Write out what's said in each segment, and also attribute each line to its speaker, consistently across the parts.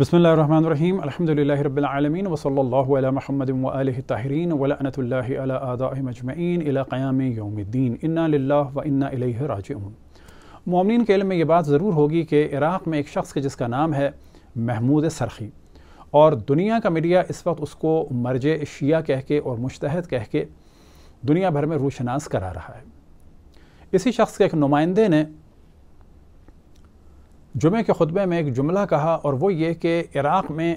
Speaker 1: बसमीम अल्हम्दुलिल्लाहि रब्बिल महमद वसल्लल्लाहु अला मुहम्मद व क़याम इन्ना व इन्ना इलैहि मोमिन के में ये बात ज़रूर होगी कि इराक़ में एक शख्स के जिसका नाम है महमूद सरखी और दुनिया का मीडिया इस वक्त उसको मर्ज शिया कह के और मुश्तहद कह के दुनिया भर में रूशनास करा रहा है इसी शख्स के एक नुमाइंदे ने जुमे के खुतबे में एक जुमला कहा और वो ये कि इराक़ में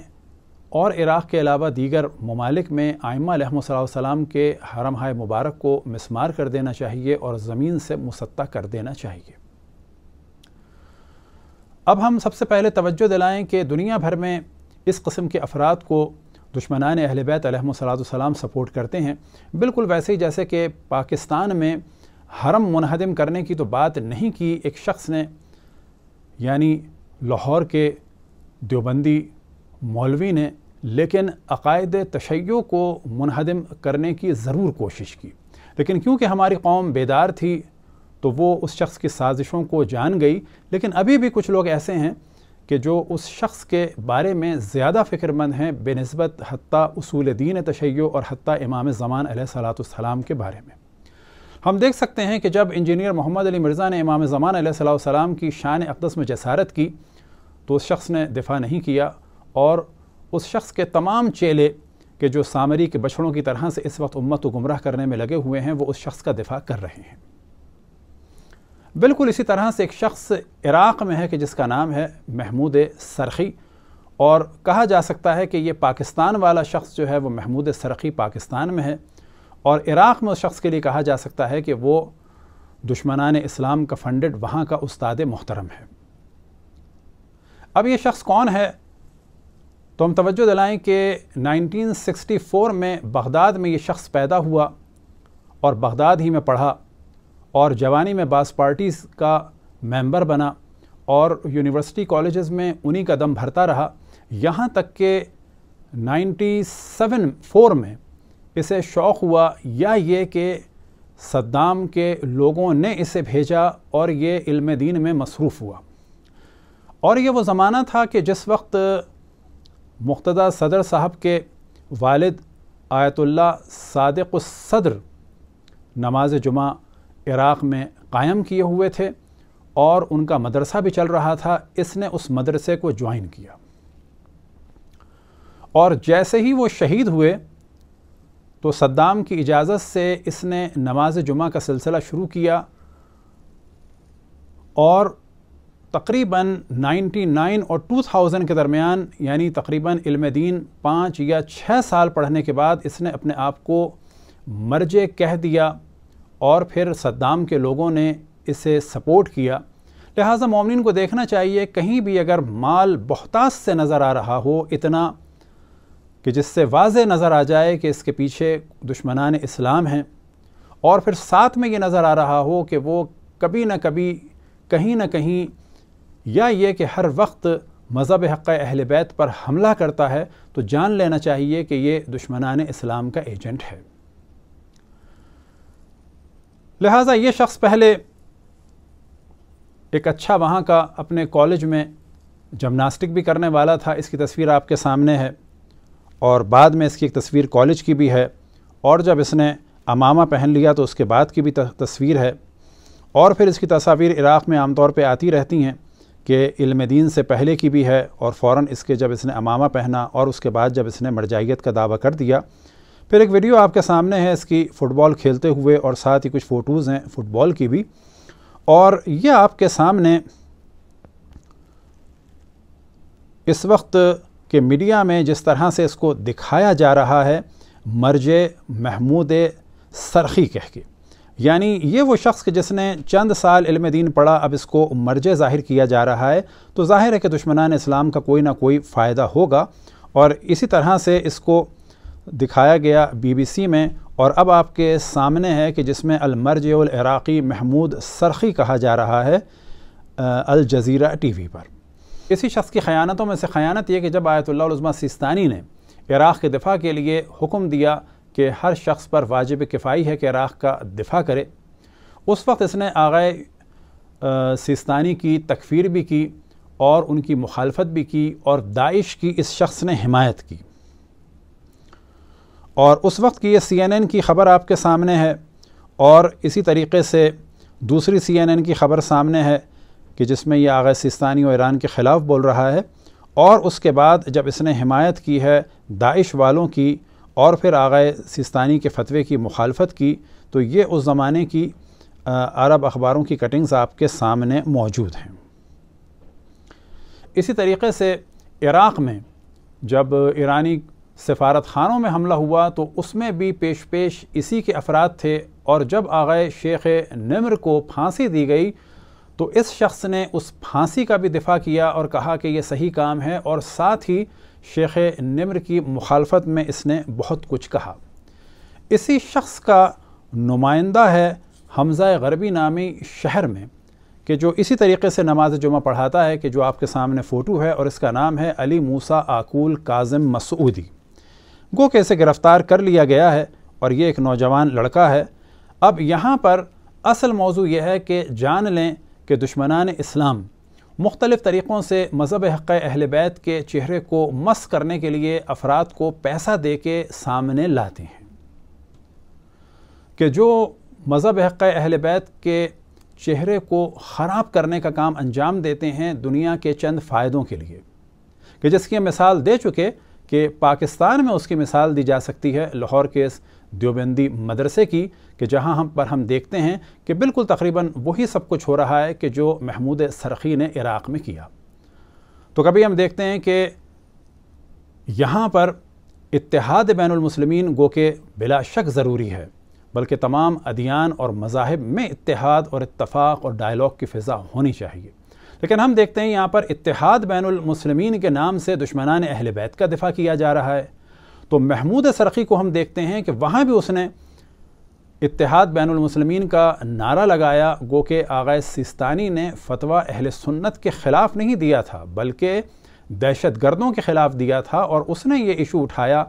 Speaker 1: और इराक़ के अलावा दीगर ममालिक में आयमासम के हरम हाय मुबारक को मिसमार कर देना चाहिए और ज़मीन से मुसत्ता कर देना चाहिए अब हम सबसे पहले तवज्जो दिलाएं कि दुनिया भर में इस कस्म के अफराद को दुश्मनान अहल बैतम सपोर्ट करते हैं बिल्कुल वैसे ही जैसे कि पाकिस्तान में हरम मुनहदम करने की तो बात नहीं की एक शख्स ने यानी लाहौर के देवबंदी मौलवी ने लेकिन अकायद तशै को मुनहदम करने की ज़रूर कोशिश की लेकिन क्योंकि हमारी कौम बेदार थी तो वो उस शख्स की साजिशों को जान गई लेकिन अभी भी कुछ लोग ऐसे हैं कि जो उस शख्स के बारे में ज़्यादा फ़िक्रमंद हैं बनस्बत हती असूल दीन तशै और हती इमाम ज़मान सलाम के बारे में हम देख सकते हैं कि जब इंजीनियर मोहम्मद अली मिर्ज़ा ने इमाम ज़मान सलाम की शान अकदस में जसारत की तो उस शख्स ने दिफा नहीं किया और उस शख्स के तमाम चेले के जो सामरी के बछड़ों की तरह से इस वक्त उम्मत को गुमराह करने में लगे हुए हैं वो उस शख्स का दिफा कर रहे हैं बिल्कुल इसी तरह से एक शख्स इराक़ में है कि जिसका नाम है महमूद सरखी और कहा जा सकता है कि ये पाकिस्तान वाला शख्स जो है वो महमूद सरखी पाकिस्तान में है और इराक़ में उस शख्स के लिए कहा जा सकता है कि वो दुश्मनान इस्लाम का फंडेड वहाँ का उस्ताद मोहतरम है अब ये शख्स कौन है तो हम तवज्जो दिलाएं कि 1964 में बगदाद में ये शख्स पैदा हुआ और बगदाद ही में पढ़ा और जवानी में बास पार्टीज़ का मेंबर बना और यूनिवर्सिटी कॉलेजेस में उन्हीं का दम भरता रहा यहाँ तक के 97 फोर में इसे शौक़ हुआ या ये कि सद्दाम के लोगों ने इसे भेजा और ये इल्म दीन में मसरूफ़ हुआ और ये वो ज़माना था कि जिस वक्त मुक्तदा सदर साहब के वालिद आयतुल्ला सादक सदर नमाज जुमा इराक़ में कायम किए हुए थे और उनका मदरसा भी चल रहा था इसने उस मदरसे को ज्वाइन किया और जैसे ही वो शहीद हुए तो सद्दाम की इजाज़त से इसने नमाज जुमा का सिलसिला शुरू किया और तकरीबन 99 और 2000 के दरमियान यानी तकरीबन इल्म दीन पाँच या छः साल पढ़ने के बाद इसने अपने आप को मर्जे कह दिया और फिर सद्दाम के लोगों ने इसे सपोर्ट किया लिहाजा मोमिन को देखना चाहिए कहीं भी अगर माल बहतास से नज़र आ रहा हो इतना कि जिससे वाज नज़र आ जाए कि इसके पीछे दुश्मनान इस्लाम हैं और फिर साथ में ये नज़र आ रहा हो कि वो कभी ना कभी कहीं ना कहीं या ये कि हर वक्त मज़हब हक़ अहल बैत पर हमला करता है तो जान लेना चाहिए कि ये दुश्मनान इस्लाम का एजेंट है लिहाजा ये शख्स पहले एक अच्छा वहाँ का अपने कॉलेज में जमनास्टिक भी करने वाला था इसकी तस्वीर आपके सामने है और बाद में इसकी एक तस्वीर कॉलेज की भी है और जब इसने अमामा पहन लिया तो उसके बाद की भी तस्वीर है और फिर इसकी तस्वीर इराक़ में आमतौर पर आती रहती हैं कि इल्म दीन से पहले की भी है और फ़ौर इसके जब इसने अमामा पहना और उसके बाद जब इसने मरजाइत का दावा कर दिया फिर एक वीडियो आपके सामने है इसकी फ़ुटबॉल खेलते हुए और साथ ही कुछ फ़ोटोज़ हैं फ़ुटबॉल की भी और ये आपके सामने इस वक्त कि मीडिया में जिस तरह से इसको दिखाया जा रहा है मर्ज महमूद सरखी कह के यानी ये वो शख्स के जिसने चंद साल इल्म दीन पढ़ा अब इसको मर्ज ज़ाहिर किया जा रहा है तो ज़ाहिर है कि दुश्मनान इस्लाम का कोई ना कोई फ़ायदा होगा और इसी तरह से इसको दिखाया गया बीबीसी में और अब आपके सामने है कि जिसमें अलमर्ज इराक़ी महमूद सरखी कहा जा रहा है अलज़ीरा टी वी पर इसी शख्स की खयानतों में से खयानत यह कि जब आयतुल्लाजमा सिस्तानी ने इराक़ के दिफा के लिए हुक्म दिया कि हर शख्स पर वाजिब किफ़ाई है कि इराक़ का दिफा करे उस वक्त इसने आगे सिस्तानी की तकफ़ीर भी की और उनकी मुखालफत भी की और दाइश की इस शख्स ने हिमायत की और उस वक्त की ये सी एन एन की ख़बर आपके सामने है और इसी तरीके से दूसरी सी एन एन की ख़बर सामने है कि जिसमें यह आगे सिस्तानी और ईरान के ख़िलाफ़ बोल रहा है और उसके बाद जब इसने हमायत की है दाइश वालों की और फिर आगे सिस्तानी के फतवे की मुखालफत की तो ये उस ज़माने की अरब अखबारों की कटिंग्स आपके सामने मौजूद हैं इसी तरीके से इराक़ में जब ईरानी सफारत खानों में हमला हुआ तो उसमें भी पेश पेश इसी के अफराद थे और जब आगे शेख नमर को फांसी दी गई तो इस शख्स ने उस फांसी का भी दिफा किया और कहा कि यह सही काम है और साथ ही शेख निम्र की मुखालफत में इसने बहुत कुछ कहा इसी शख्स का नुमाइंदा है हमज़ा गरबी नामी शहर में कि जो इसी तरीके से नमाज जुमा पढ़ाता है कि जो आपके सामने फ़ोटो है और इसका नाम है अली मूसा आकूल काजम मसूदी गो के इसे गिरफ़्तार कर लिया गया है और ये एक नौजवान लड़का है अब यहाँ पर असल मौजू यह है कि जान लें कि दुश्मनान इस्लाम मुख्तलिफ़ तरीक़ों से मज़हब हक़ अहल बैत के चेहरे को मस करने के लिए अफराद को पैसा दे के सामने लाते हैं कि जो मज़हब हक़ अहल बैत के चेहरे को ख़राब करने का काम अंजाम देते हैं दुनिया के चंद फ़ायदों के लिए कि जिसकी मिसाल दे चुके कि पाकिस्तान में उसकी मिसाल दी जा सकती है लाहौर केस देवबंदी मदरसे की कि जहां हम पर हम देखते हैं कि बिल्कुल तकरीबन वही सब कुछ हो रहा है कि जो महमूद सरखी ने इराक़ में किया तो कभी हम देखते हैं कि यहाँ पर इतिहाद बैनमसलमिन गो के बिला शक ज़रूरी है बल्कि तमाम अदियान और मजाहब में इतिहाद और इतफ़ाक़ और डायलॉग की फ़िज़ा होनी चाहिए लेकिन हम देखते हैं यहाँ पर इतिहाद बैनमसलमिन के नाम से दुश्मनान अहल बैत का दिफा किया जा रहा है तो महमूद सरखी को हम देखते हैं कि वहाँ भी उसने इतिहाद बैनमसलमिन का नारा लगाया गो के आगाज सिस्तानी ने फतवा अहल सुन्नत के ख़िलाफ़ नहीं दिया था बल्कि दहशत गर्दों के ख़िलाफ़ दिया था और उसने ये इशू उठाया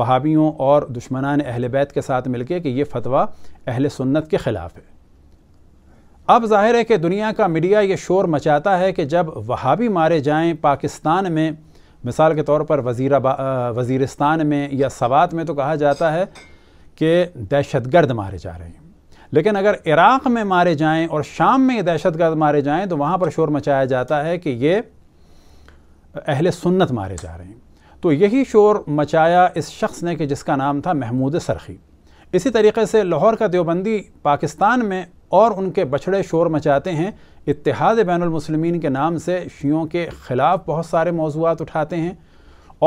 Speaker 1: वहावियों और दुश्मनान अहल बैत के साथ मिलकर कि ये फतवा अहल सुन्नत के ख़िलाफ़ है अब जाहिर है कि दुनिया का मीडिया ये शोर मचाता है कि जब वहावी मारे जाएँ पाकिस्तान में मिसाल के तौर पर वजीरा वजीरस्तान में या सवात में तो कहा जाता है कि दहशतगर्द मारे जा रहे हैं लेकिन अगर इराक़ में मारे जाएं और शाम में दहशत गर्द मारे जाएं तो वहाँ पर शोर मचाया जाता है कि ये अहल सुन्नत मारे जा रहे हैं तो यही शोर मचाया इस शख्स ने कि जिसका नाम था महमूद सरखी इसी तरीके से लाहौर का देवबंदी पाकिस्तान में और उनके बछड़े शोर मचाते हैं इतिहाद बैनमसलमिन के नाम से शियों के ख़िलाफ़ बहुत सारे मौजूद उठाते हैं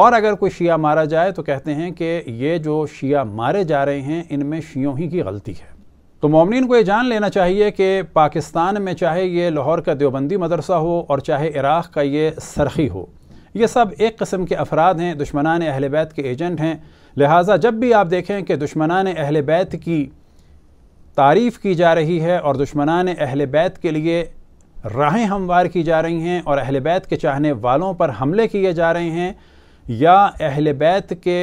Speaker 1: और अगर कोई शिया मारा जाए तो कहते हैं कि ये जो शिया मारे जा रहे हैं इनमें शियों ही की गलती है तो ममिन को ये जान लेना चाहिए कि पाकिस्तान में चाहे ये लाहौर का देवबंदी मदरसा हो और चाहे इराक़ का ये सरखी हो ये सब एक कस्म के अफराद हैं दुश्मनान अहल बैत के एजेंट हैं लिहाजा जब भी आप देखें कि दुश्मनान अहल बैत की तारीफ़ की जा रही है और दुश्मनान अहल बैत के लिए राहें हमवार की जा रही हैं और अहल बैत के चाहने वालों पर हमले किए जा रहे हैं या अहल बैत के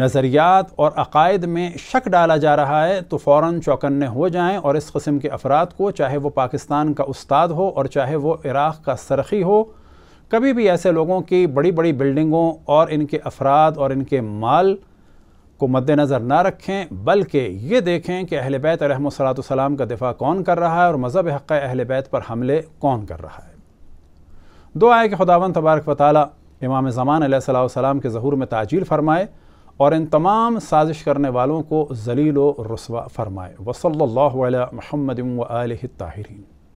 Speaker 1: नज़रियात और अकायद में शक डाला जा रहा है तो फ़ौर चौकन्ने हो जाएं और इस कस्म के अफराद को चाहे वो पाकिस्तान का उस्ताद हो और चाहे वो इराक़ का सरखी हो कभी भी ऐसे लोगों की बड़ी बड़ी बिल्डिंगों और इनके अफराद और इनके माल को मद्देनज़र ना रखें बल्कि ये देखें कि अहल बैत रहमसलाम का दिफा कौन कर रहा है और मज़हब हक़ अहल बैत पर हमले कौन कर रहा है दो आए कि खुदावन तबारक वाली इमाम ज़मान सलाम के ज़हूर में ताजील फरमाए और इन तमाम साजिश करने वालों को जलील रसवा फरमाए वसल महमद ताहरीन